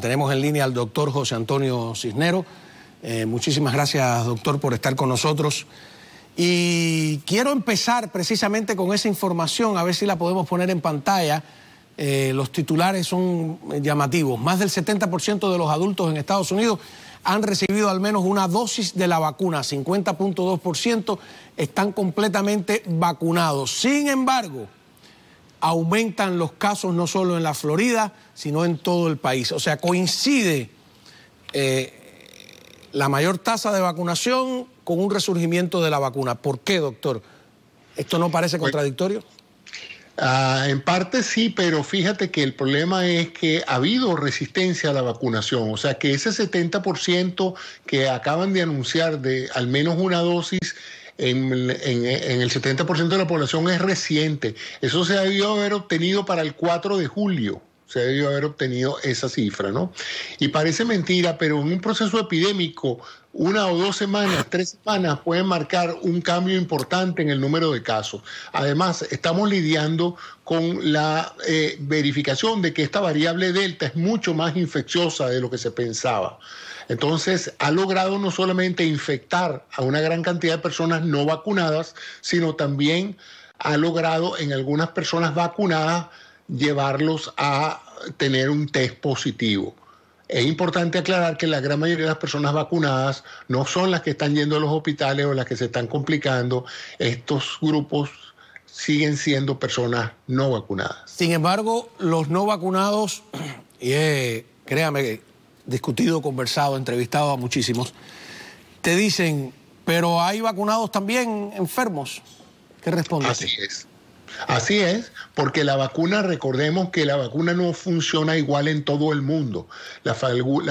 tenemos en línea al doctor José Antonio Cisnero. Eh, muchísimas gracias, doctor, por estar con nosotros. Y quiero empezar precisamente con esa información, a ver si la podemos poner en pantalla. Eh, los titulares son llamativos. Más del 70% de los adultos en Estados Unidos han recibido al menos una dosis de la vacuna. 50.2% están completamente vacunados. Sin embargo, aumentan los casos no solo en la Florida, sino en todo el país. O sea, coincide eh, la mayor tasa de vacunación con un resurgimiento de la vacuna. ¿Por qué, doctor? ¿Esto no parece pues, contradictorio? Ah, en parte sí, pero fíjate que el problema es que ha habido resistencia a la vacunación, o sea que ese 70% que acaban de anunciar de al menos una dosis en, en, el 70% de la población es reciente. Eso se debió haber obtenido para el 4 de julio se debió haber obtenido esa cifra, ¿no? Y parece mentira, pero en un proceso epidémico, una o dos semanas, tres semanas pueden marcar un cambio importante en el número de casos. Además, estamos lidiando con la eh, verificación de que esta variable delta es mucho más infecciosa de lo que se pensaba. Entonces, ha logrado no solamente infectar a una gran cantidad de personas no vacunadas, sino también ha logrado en algunas personas vacunadas llevarlos a tener un test positivo. Es importante aclarar que la gran mayoría de las personas vacunadas no son las que están yendo a los hospitales o las que se están complicando. Estos grupos siguen siendo personas no vacunadas. Sin embargo, los no vacunados, y créame, discutido, conversado, entrevistado a muchísimos, te dicen, pero hay vacunados también enfermos. ¿Qué respondes? Así es. Así es, porque la vacuna, recordemos que la vacuna no funciona igual en todo el mundo. La,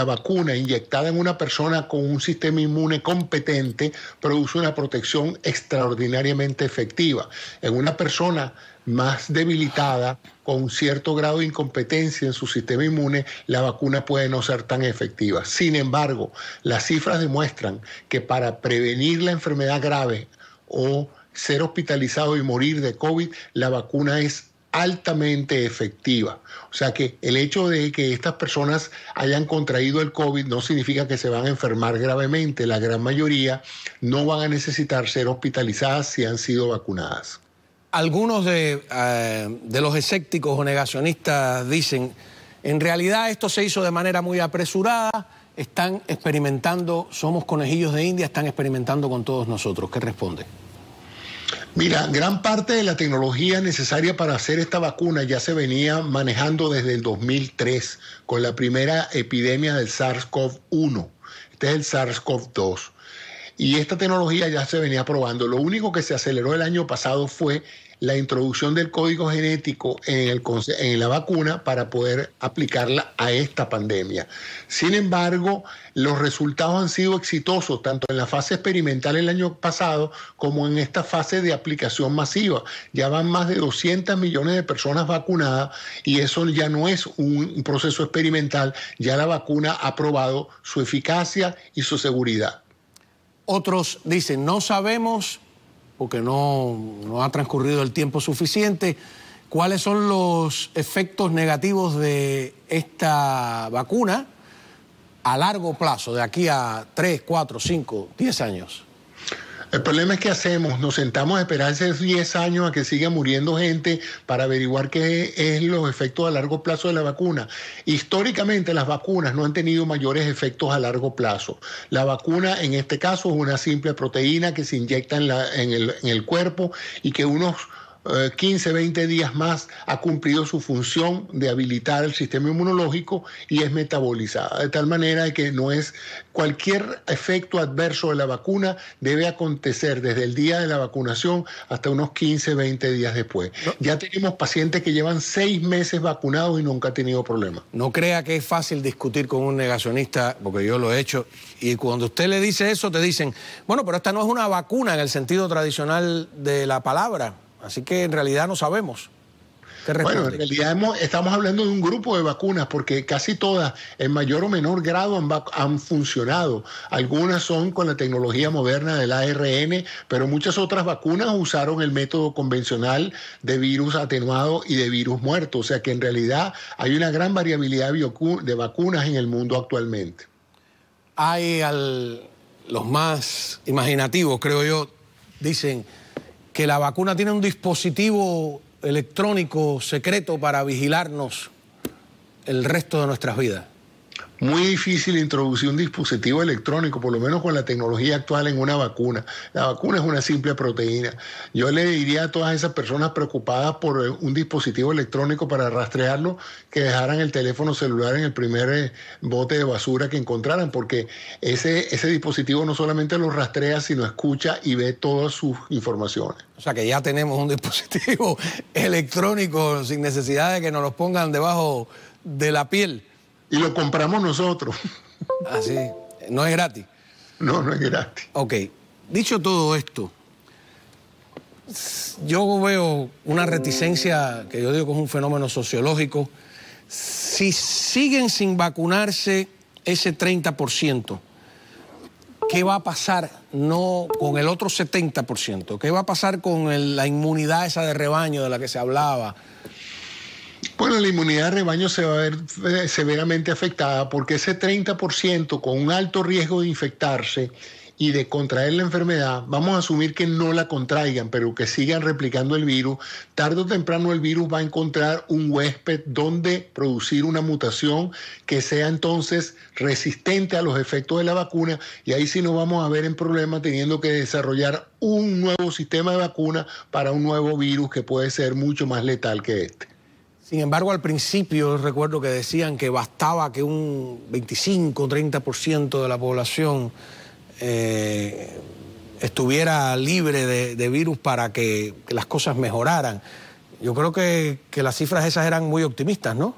vacuna inyectada en una persona con un sistema inmune competente produce una protección extraordinariamente efectiva. En una persona más debilitada, con cierto grado de incompetencia en su sistema inmune, la vacuna puede no ser tan efectiva. Sin embargo, las cifras demuestran que para prevenir la enfermedad grave o ser hospitalizado y morir de COVID, la vacuna es altamente efectiva. O sea que el hecho de que estas personas hayan contraído el COVID no significa que se van a enfermar gravemente. La gran mayoría no van a necesitar ser hospitalizadas si han sido vacunadas. Algunos de, eh, los escépticos o negacionistas dicen, en realidad esto se hizo de manera muy apresurada, están experimentando, somos conejillos de India, están experimentando con todos nosotros. ¿Qué responde? Mira, gran parte de la tecnología necesaria para hacer esta vacuna ya se venía manejando desde el 2003 con la primera epidemia del SARS-CoV-1. Este es el SARS-CoV-2. Y esta tecnología ya se venía probando. Lo único que se aceleró el año pasado fue la introducción del código genético en, el, en, la vacuna para poder aplicarla a esta pandemia. Sin embargo, los resultados han sido exitosos tanto en la fase experimental el año pasado como en esta fase de aplicación masiva. Ya van más de 200 millones de personas vacunadas y eso ya no es un proceso experimental, ya la vacuna ha probado su eficacia y su seguridad. Otros dicen, no sabemos, porque no, ha transcurrido el tiempo suficiente, cuáles son los efectos negativos de esta vacuna a largo plazo, de aquí a 3, 4, 5, 10 años. El problema es que hacemos, nos sentamos a esperar esos 10 años a que siga muriendo gente para averiguar qué es los efectos a largo plazo de la vacuna. Históricamente las vacunas no han tenido mayores efectos a largo plazo. La vacuna en este caso es una simple proteína que se inyecta en, la, en, el, en el cuerpo y que unos 15, eh, 20 días más ha cumplido su función de habilitar el sistema inmunológico y es metabolizada. De tal manera que no es cualquier efecto adverso de la vacuna debe acontecer desde el día de la vacunación hasta unos 15, 20 días después. Ya tenemos pacientes que llevan seis meses vacunados y nunca han tenido problemas. No crea que es fácil discutir con un negacionista, porque yo lo he hecho, y cuando usted le dice eso, te dicen, bueno, pero esta no es una vacuna en el sentido tradicional de la palabra. Así que en realidad no sabemos. Bueno, en realidad estamos hablando de un grupo de vacunas porque casi todas, en mayor o menor grado, han, funcionado. Algunas son con la tecnología moderna del ARN, pero muchas otras vacunas usaron el método convencional de virus atenuado y de virus muerto. O sea que en realidad hay una gran variabilidad de vacunas en el mundo actualmente. Hay al, los más imaginativos, creo yo, dicen que la vacuna tiene un dispositivo electrónico secreto para vigilarnos el resto de nuestras vidas muy difícil introducir un dispositivo electrónico, por lo menos con la tecnología actual en una vacuna. La vacuna es una simple proteína. Yo le diría a todas esas personas preocupadas por eh, un dispositivo electrónico para rastrearlo que dejaran el teléfono celular en el primer eh, bote de basura que encontraran, porque ese, ese dispositivo no solamente lo rastrea, sino escucha y ve todas sus informaciones. O sea que ya tenemos un dispositivo electrónico sin necesidad de que nos los pongan debajo de la piel y lo compramos nosotros. Ah, sí. No es gratis. No, no es gratis. Ok. Dicho todo esto, yo veo una reticencia que yo digo que es un fenómeno sociológico. Si siguen sin vacunarse ese 30%, ¿qué va a pasar no con el otro 70%? ¿Qué va a pasar con la inmunidad esa de rebaño de la que se hablaba? Bueno, la inmunidad de rebaño se va a ver eh, severamente afectada porque ese 30% con un alto riesgo de infectarse y de contraer la enfermedad, vamos a asumir que no la contraigan, pero que sigan replicando el virus, tarde o temprano el virus va a encontrar un huésped donde producir una mutación que sea entonces resistente a los efectos de la vacuna y ahí sí nos vamos a ver en problemas teniendo que desarrollar un nuevo sistema de vacuna para un nuevo virus que puede ser mucho más letal que este. Sin embargo, al principio recuerdo que decían que bastaba que un 25 o 30% de la población eh, estuviera libre de, virus para que, las cosas mejoraran. Yo creo que las cifras esas eran muy optimistas, ¿no?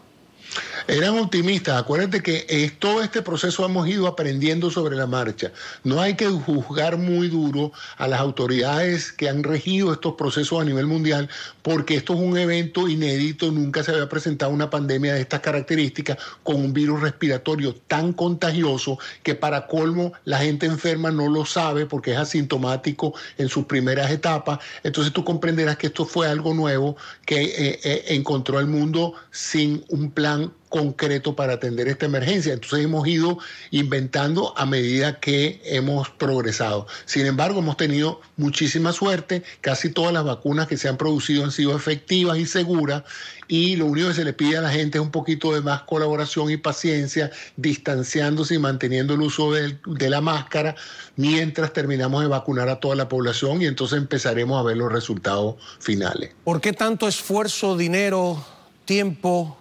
Eran optimistas. Acuérdate que es, todo este proceso hemos ido aprendiendo sobre la marcha. No hay que juzgar muy duro a las autoridades que han regido estos procesos a nivel mundial, porque esto es un evento inédito. Nunca se había presentado una pandemia de estas características con un virus respiratorio tan contagioso que para colmo la gente enferma no lo sabe porque es asintomático en sus primeras etapas. Entonces tú comprenderás que esto fue algo nuevo que eh, eh, encontró el mundo sin un plan concreto para atender esta emergencia. Entonces hemos ido inventando a medida que hemos progresado. Sin embargo, hemos tenido muchísima suerte, casi todas las vacunas que se han producido han sido efectivas y seguras y lo único que se le pide a la gente es un poquito de más colaboración y paciencia, distanciándose y manteniendo el uso de, la máscara mientras terminamos de vacunar a toda la población y entonces empezaremos a ver los resultados finales. ¿Por qué tanto esfuerzo, dinero, tiempo?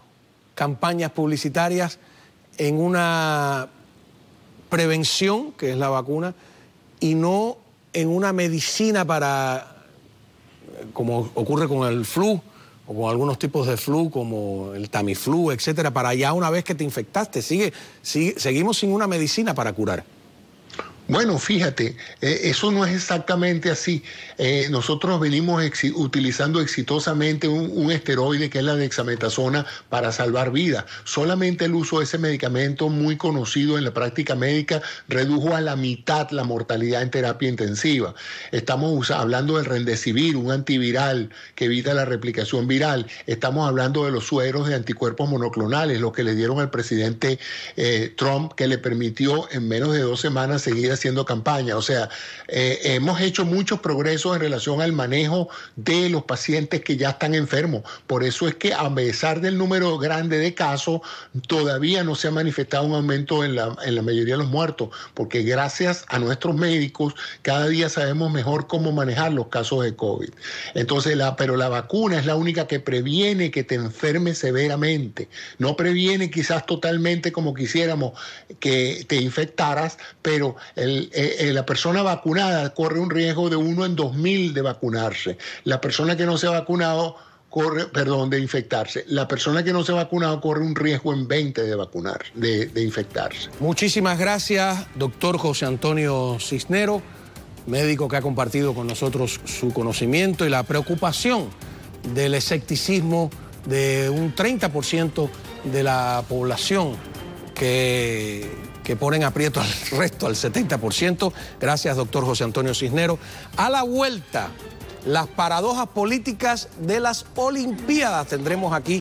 campañas publicitarias en una prevención, que es la vacuna, y no en una medicina para, como ocurre con el flu o con algunos tipos de flu como el Tamiflu, etcétera, para ya una vez que te infectaste, sigue, seguimos sin una medicina para curar. Bueno, fíjate, eh, eso no es exactamente así. Eh, nosotros venimos utilizando exitosamente un, esteroide que es la dexametasona para salvar vidas. Solamente el uso de ese medicamento muy conocido en la práctica médica redujo a la mitad la mortalidad en terapia intensiva. Estamos hablando del rendecivir, un antiviral que evita la replicación viral. Estamos hablando de los sueros de anticuerpos monoclonales, lo que le dieron al presidente eh, Trump, que le permitió en menos de dos semanas seguidas haciendo campaña. O sea, eh, hemos hecho muchos progresos en relación al manejo de los pacientes que ya están enfermos. Por eso es que a pesar del número grande de casos, todavía no se ha manifestado un aumento en la, mayoría de los muertos, porque gracias a nuestros médicos cada día sabemos mejor cómo manejar los casos de COVID. Entonces, pero la vacuna es la única que previene que te enfermes severamente. No previene quizás totalmente como quisiéramos que te infectaras, pero el eh, eh, la persona vacunada corre un riesgo de uno en dos mil de vacunarse. La persona que no se ha vacunado corre, perdón, de infectarse. La persona que no se ha vacunado corre un riesgo en 20 de vacunarse, de, de infectarse. Muchísimas gracias, doctor José Antonio Cisnero, médico que ha compartido con nosotros su conocimiento y la preocupación del escepticismo de un 30% de la población que que ponen aprieto al resto, al 70%. Gracias, doctor José Antonio Cisnero. A la vuelta, las paradojas políticas de las Olimpiadas tendremos aquí.